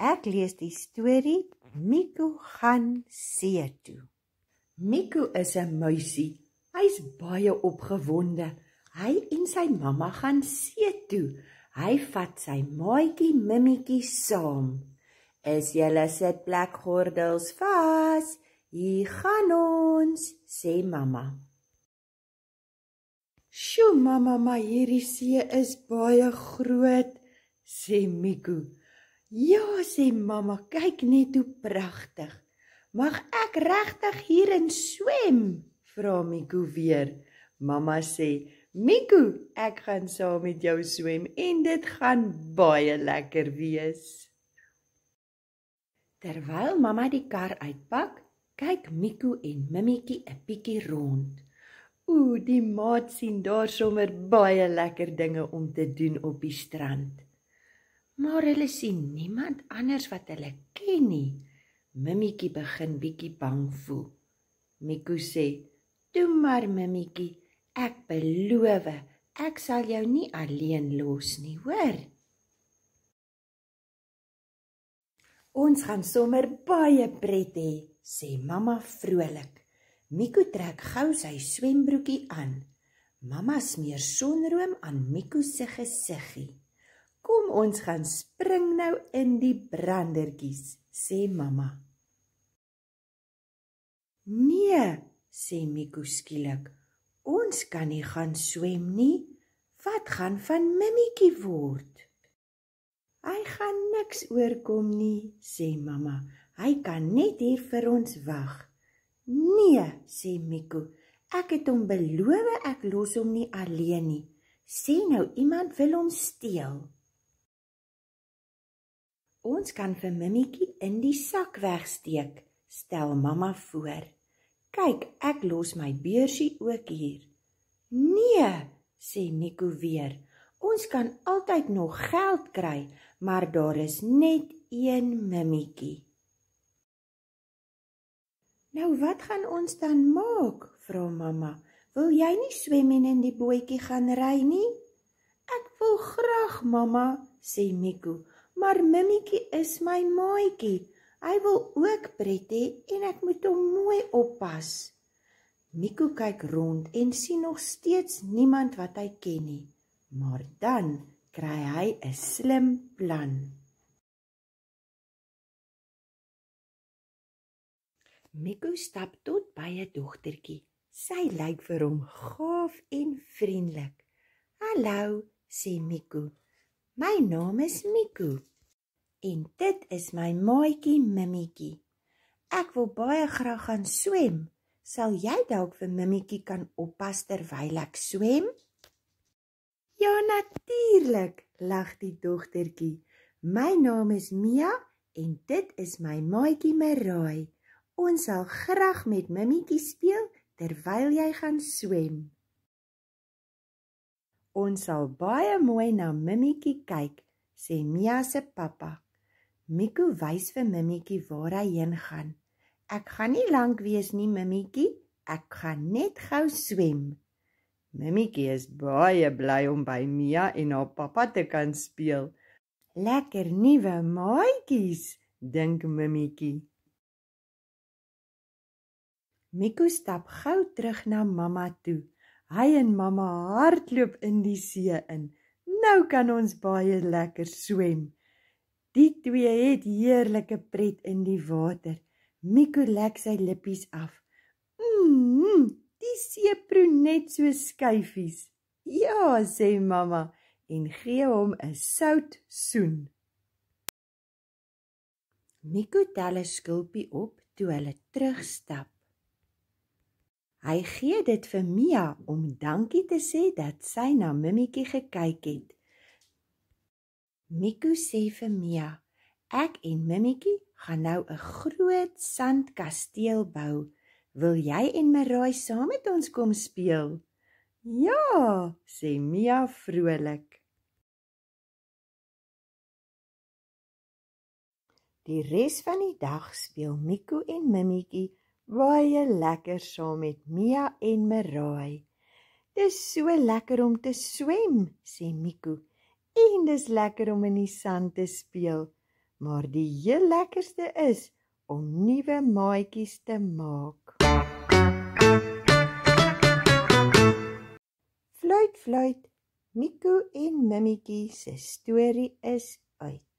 Ek lees die storie Miku gaan see toe. Miku is 'n muisie. Hy's baie opgewonde. Hy en sy mamma gaan see toe. Hy vat sy maatjie Mimmetjie saam. Is julle sitplekgordels vas? Hier gaan ons, sê mamma. Sjoe, mamma, maar hierdie see is baie groot, sê Miku. Ja, sê mamma, kyk net hoe pragtig. Mag ek regtig hierin swem? Vra Miku weer. Mamma sê, Miku, ek gaan saam met jou swem en dit gaan baie lekker wees. Terwyl mamma die kar uitpak, kyk Miku en Mimmetjie 'n bietjie rond. Ooh, die maat sien daar sommer baie lekker dinge om te doen op die strand maar hulle sien niemand anders wat hulle ken nie. Mimmietjie begin bietjie bang voel. Miku sê: "Toe maar mimmietjie, ek beloof, ek sal jou nie alleen los nie, hoor?" Ons gaan sommer baie pret hê, sê mamma vrolik. Miku trek gou sy swembroekie aan. Mamma smeer sonroom aan Miku se gesiggie. Kom ons gaan spring nou in die brandertjies, sê mamma. Nee, sê Miko skielik. Ons kan nie gaan swem nie. Wat gaan van Mimmietjie word? Hy gaan niks oorkom nie, sê mamma. Hy kan net hier vir ons wag. Nee, sê Miko. Ek het hom beloof ek los hom nie alleen nie. Sê nou iemand wil hom steel. Ons kan vir Mimmietjie in die sak wegsteek, stel mamma voor. Kyk, ek los my beursie ook hier. Nee, sê Nico weer. Ons kan altyd nog geld kry, maar daar is net een Mimmietjie. Nou wat gaan ons dan maak? vra mamma. Wil jy nie swem en in die bootjie gaan ry nie? Ek wil graag, mamma, sê Mikkie maar Mimmetjie is my maatjie. Hy wil ook pret hê en ek moet hom mooi oppas. Miko kyk rond en sien nog steeds niemand wat hy ken nie. Maar dan kry hy 'n slim plan. Miko stap tot by 'n dogtertjie. Sy lyk vir hom gaaf en vriendelik. "Hallo," sê Miko. My naam is Miku en dit is my maatjie Mimmetjie. Ek wil baie graag gaan swem. Sal jy dalk vir Mimmetjie kan oppas terwyl ek swem? Ja natuurlik, lag die dogtertjie. My naam is Mia en dit is my maatjie Marie. Ons sal graag met Mimmetjie speel terwyl jy gaan swem. Ons sal baie mooi na Mimmietjie kyk, sê Mia se pappa. Miku wys vir Mimmietjie waar hy heen gaan. Ek gaan nie lank wees nie, Mimmietjie. Ek gaan net gou swem. Mimmietjie is baie bly om by Mia en haar pappa te kan speel. Lekker nuwe maatjies, dink Mimmietjie. Miku stap gou terug na mamma toe. Hy en mamma hardloop in die see in. Nou kan ons baie lekker swem. Die twee het heerlike pret in die water. Miko lek sy lippies af. Mmm, die see proe net so skuifies. Ja, sê mamma en gee hom 'n sout soen. Miko tel 'n skulpie op toe hulle terugstap. Hy gee dit vir Mia om dankie te sê dat sy na Mimmetjie gekyk het. Miku sê vir Mia: "Ek en Mimmetjie gaan nou 'n groot sandkasteel bou. Wil jy en Miraai saam met ons kom speel?" "Ja," sê Mia vrolik. Die res van die dag speel Miku en Mimmetjie Waar jy lekker saam met Mia en Merai. Dis so lekker om te swem, sê Miku. En dis lekker om in die sand te speel. Maar die heel lekkerste is om nuwe maatjies te maak. Fluit, fluit. Miku en Mimmetjie se storie is uit.